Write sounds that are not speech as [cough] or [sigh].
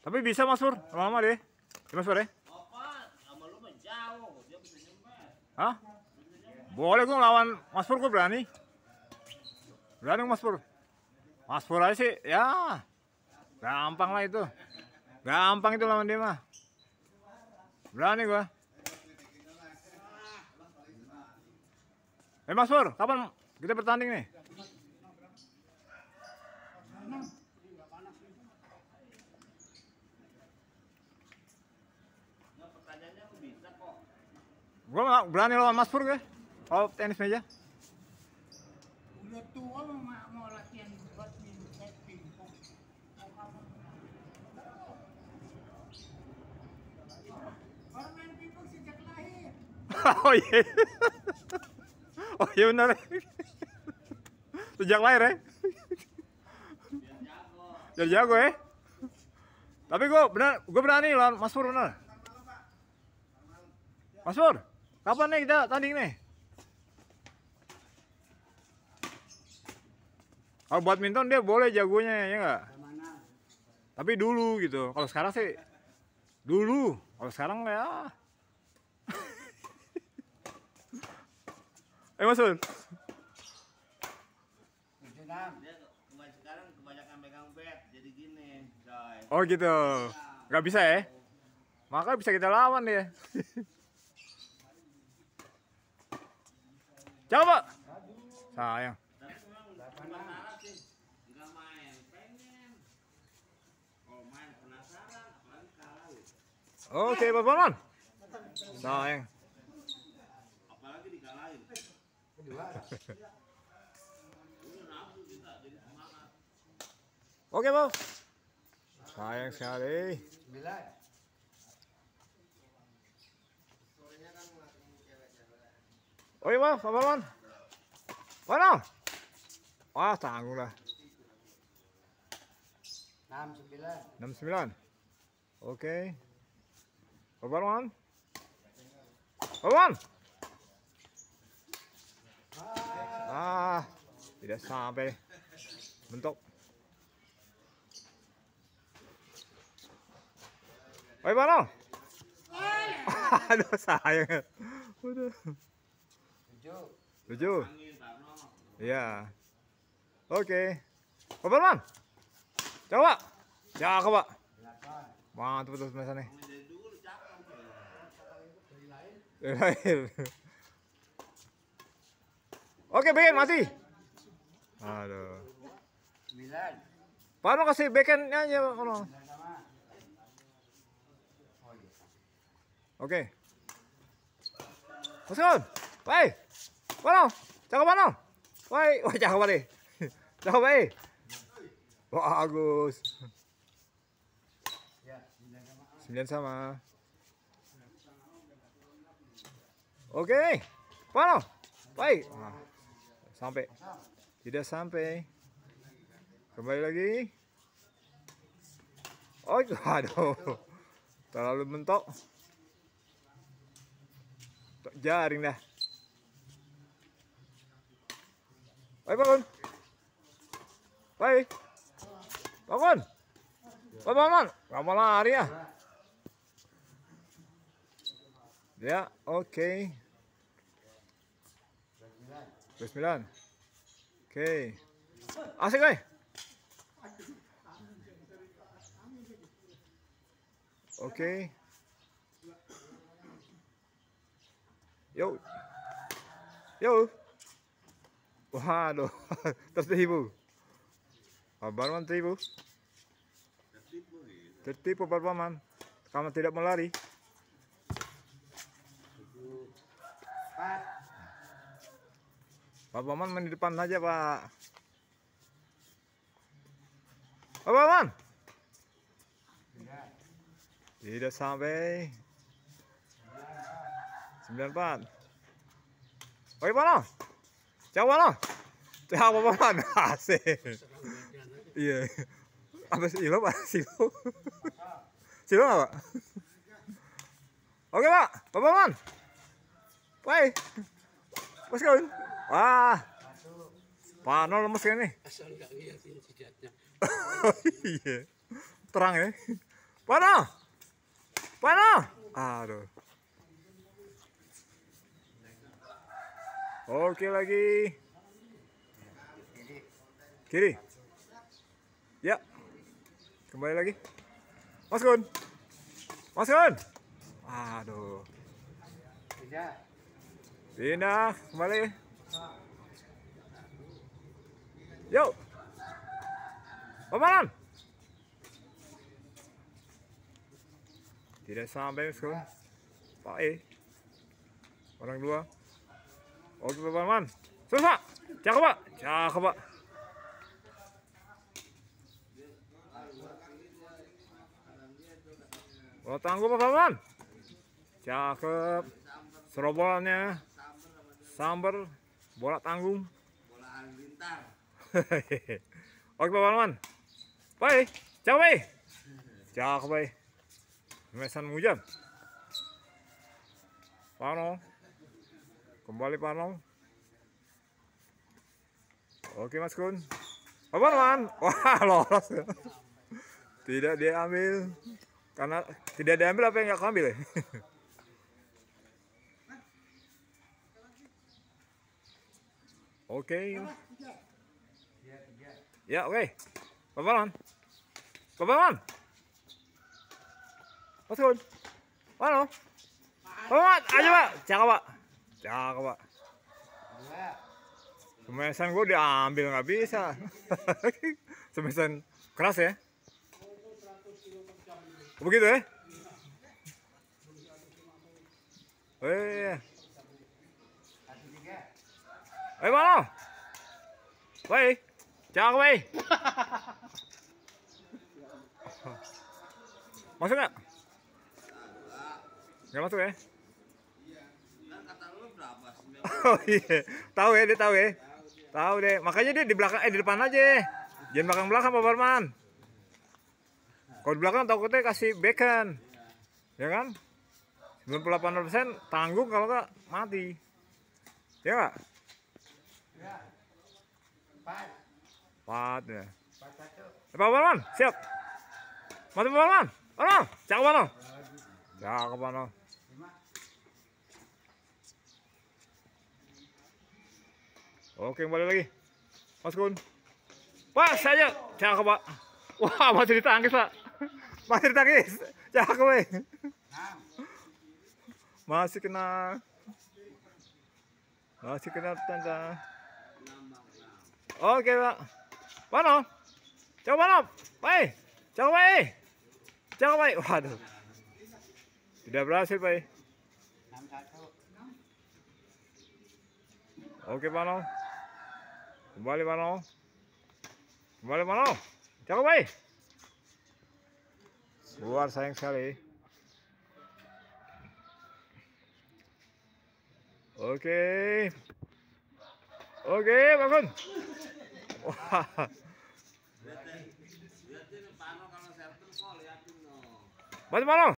Tapi bisa Mas Pur, lama-lama deh. Ya, Mas Pur ya. Hah? Boleh gue lawan Mas Pur, gue berani. Berani Mas Pur. Mas Pur aja sih, ya. Gampang lah itu. Gampang itu lawan dia mah. Berani gue. Eh Mas Pur, kapan kita bertanding nih? Gue gak berani lawan Mas Pur gue. Kalau tenis meja. Udah tua mau, mau latihan buat minum pingpong. main pingpong sejak lahir. [laughs] oh iya. [laughs] oh iya benar. sejak lahir ya. Eh. Jadi jago ya. Tapi gue benar, gue berani lawan Mas Pur benar. Mas Pur, kapan nih kita tanding nih? Kalau badminton dia boleh jagonya ya enggak? Tapi dulu gitu. Kalau sekarang sih dulu. Kalau sekarang ya. [laughs] eh Mas Pur. Oh gitu. Gak bisa ya? Maka bisa kita lawan dia. [laughs] Coba. Sayang. Oke, Pak Bonman. Sayang. Apalagi dikalahin. Oke, Bos. Sayang sekali. 9. Oi, Bang, sabar, Bang. Mana? Wah, tanggung lah. 69. 69. Oke. Okay. Sabar, Bang. Sabar, Ah, tidak sampai. Bentuk. Oi, Bang. [laughs] Aduh, sayang. Udah. Tujuh. Iya. Oke. Coba, Man. Coba. Ya, coba. Mantap terus mesa nih. Oke, bikin masih, Aduh. 9. kasih kasi aja pak Oke. Okay. masuk, Bye. Mana? Cakap mana? Woi, woi cakap mana? [laughs] Cakap mana? Wah, Agus. Sembilan sama. Oke. Okay. Mana? Woi. Ah, sampai. Tidak sampai. Kembali lagi. Oh, aduh. Terlalu mentok. Jaring dah. Baik bangun. Bye. Bangun. Woi bangun. Lama lari ya. Ya, oke. Okay. Bismillah. Oke. Okay. Asik, Oke. Okay. Yo. Yo. Waduh, [laughs] tertipu. Barman tertipu. Pak Paman. Kamu tidak melari. Pak Paman main di depan aja, Pak. Pak Paman. Tidak sampai. 94. Oke, Pak. Jawab lah. Jawab apa mana [laughs] sih? Iya. Apa silo pak? Silo. Silo apa? Oke pak, apa man. Bye. Mas kawin. Wah. Nol lemes kan nih. Asal nggak ngeliatin jidatnya. [laughs] Iya. Terang ya. Pano. Pano. Aduh. Oke lagi. Kiri. Ya. Kembali lagi. Mas Gun. Mas Gun. Aduh. Pindah. Kembali. yo, Pemalan. Tidak sampai Mas Gun. Pak E. Orang dua. Oke teman-teman. Susah. Cakep, Pak. Cakep, Pak. Oh, tangguh, Pak, teman. Cakep. Serobolannya. Sambar bola tanggung. Bola [laughs] lintar. Oke, teman-teman. Bye. Cakep, bye. Cakep, bye. Mesan hujan. Pano kembali panong, oke mas kun apa man wah lolos tidak diambil karena tidak diambil apa yang nggak ambil ya oke ya oke apa teman Mas Kun mana Oh, ayo pak cakap pak Cakep, Pak. Semesan gue diambil nggak bisa. [laughs] Semesan keras ya. Oh, begitu ya? Eh. Eh mana? Woi. Cakep, woi. Masuk nggak? Nggak masuk ya? oh iya tahu ya dia tahu ya tahu deh makanya dia di belakang eh di depan aja jangan belakang belakang pak Parman kalau di belakang takutnya kasih bacon ya kan 98% tanggung kalau nggak mati ya nggak empat ya eh, pak Parman siap mati pak Parman Ano, cakep ano? Cakep ano? Oke, kembali lagi. Mas Kun. Pas saya Cakep, Pak. Wah, masih ditangkis, Pak. Masih ditangkis. Cakep, weh. Masih kena. Masih kena tanda. Oke, Pak. Mana? cakap mana? Pai. cakap Pai. cakap Pak. Waduh. Tidak berhasil, Pak. Oke, Pak. Kembali Mano. Kembali Mano. Jangan baik. Luar sayang sekali. Oke. Oke, bangun. Wah. Lihatin,